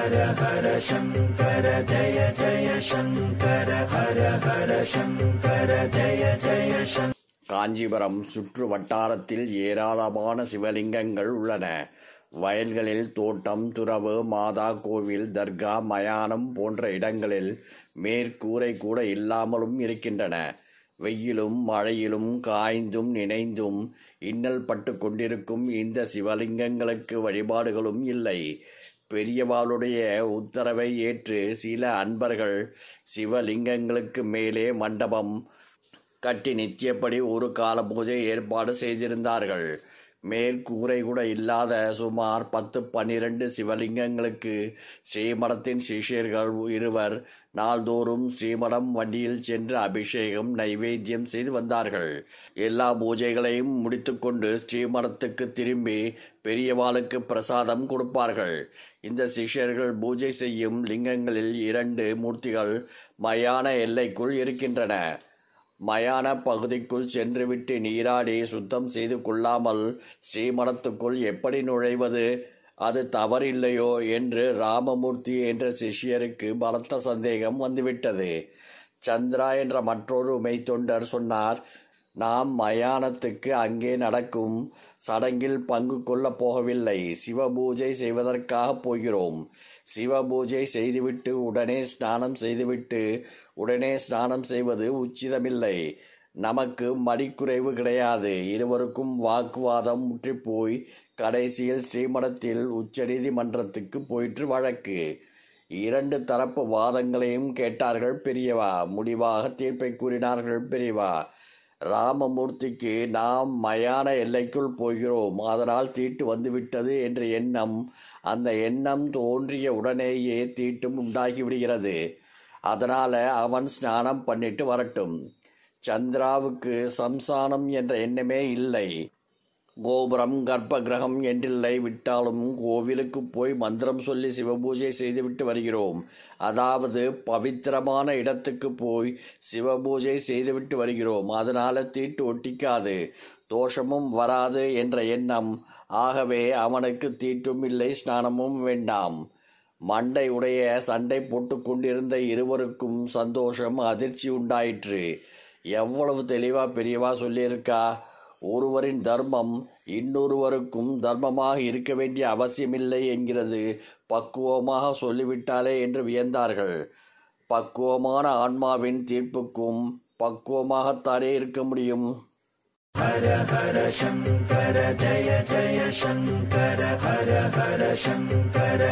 ஹர ஹர சங்கர ஜய ஜய சங்கர ஹர ஹர சங்கர ஜய ஜய காஞ்சிபுரம் சுற்று வட்டாரத்தில் ஏராளமான சிவலிங்கங்கள் உள்ளன வயல்களில் தோட்டம் துறவு மாதா கோவில் தர்கா மயானம் போன்ற இடங்களில் மேற்கூரை கூட இல்லாமலும் இருக்கின்றன வெயிலும் மழையிலும் காய்ந்தும் நினைந்தும் இன்னல் பட்டு கொண்டிருக்கும் இந்த சிவலிங்கங்களுக்கு வழிபாடுகளும் இல்லை பெரியவாளுடைய உத்தரவை ஏற்று சில அன்பர்கள் சிவலிங்கங்களுக்கு மேலே மண்டபம் கட்டி நித்தியப்படி ஒரு கால பூஜை ஏற்பாடு செய்திருந்தார்கள் கூரை கூட இல்லாத சுமார் பத்து பன்னிரண்டு சிவலிங்கங்களுக்கு ஸ்ரீமடத்தின் சிஷியர்கள் இருவர் நாள்தோறும் ஸ்ரீமடம் வண்டியில் சென்று அபிஷேகம் நைவேத்தியம் செய்து வந்தார்கள் எல்லா பூஜைகளையும் முடித்துக்கொண்டு ஸ்ரீமடத்துக்கு திரும்பி பெரியவாளுக்கு பிரசாதம் கொடுப்பார்கள் இந்த சிஷ்யர்கள் பூஜை செய்யும் லிங்கங்களில் இரண்டு மூர்த்திகள் மயான எல்லைக்குள் இருக்கின்றன மயான பகுதிக்குள் சென்றுவிட்டு நீராடி சுத்தம் செய்து கொள்ளாமல் ஸ்ரீமடத்துக்குள் எப்படி நுழைவது அது தவறில்லையோ என்று ராமமூர்த்தி என்ற சிஷ்யருக்கு பலத்த சந்தேகம் வந்துவிட்டது சந்திரா என்ற மற்றொரு மெய்த்தொண்டர் சொன்னார் நாம் மயானத்துக்கு அங்கே நடக்கும் சடங்கில் பங்கு கொள்ளப் போகவில்லை சிவபூஜை செய்வதற்காக போகிறோம் சிவபூஜை செய்துவிட்டு உடனே ஸ்நானம் செய்துவிட்டு உடனே ஸ்நானம் செய்வது உச்சிதமில்லை நமக்கு மடிக்குறைவு கிடையாது இருவருக்கும் வாக்குவாதம் முற்றிப்போய் கடைசியில் ஸ்ரீமடத்தில் உச்சநீதிமன்றத்துக்கு போயிற்று வழக்கு இரண்டு தரப்பு வாதங்களையும் கேட்டார்கள் பெரியவா முடிவாக தீர்ப்பை கூறினார்கள் பெரியவா ராமமூர்த்திக்கு நாம் மயான எல்லைக்குள் போகிறோம் அதனால் தீட்டு வந்துவிட்டது என்ற எண்ணம் அந்த எண்ணம் தோன்றிய உடனேயே தீட்டும் உண்டாகிவிடுகிறது அதனால் அவன் ஸ்நானம் பண்ணிட்டு வரட்டும் சந்திராவுக்கு சம்சானம் என்ற எண்ணமே இல்லை கோபுரம் கர்ப்ப கிரகம் என்றில்லை விட்டாலும் கோவிலுக்கு போய் மந்திரம் சொல்லி சிவபூஜை செய்துவிட்டு வருகிறோம் அதாவது பவித்திரமான இடத்துக்கு போய் சிவபூஜை செய்துவிட்டு வருகிறோம் அதனால் தீட்டு ஒட்டிக்காது தோஷமும் வராது என்ற எண்ணம் ஆகவே அவனுக்கு தீட்டும் இல்லை ஸ்நானமும் வேண்டாம் மண்டை உடைய சண்டை போட்டுக்கொண்டிருந்த இருவருக்கும் சந்தோஷம் அதிர்ச்சி உண்டாயிற்று எவ்வளவு தெளிவாக பெரியவா சொல்லியிருக்கா ஒருவரின் தர்மம் இன்னொருவருக்கும் தர்மமாக இருக்க வேண்டிய அவசியமில்லை என்கிறது பக்குவமாக சொல்லிவிட்டாலே என்று வியந்தார்கள் பக்குவமான ஆன்மாவின் தீர்ப்புக்கும் பக்குவமாகத்தானே இருக்க முடியும் ஹர ஹர சங்கர ஜய ஜய சங்கர ஹர ஹர சங்கர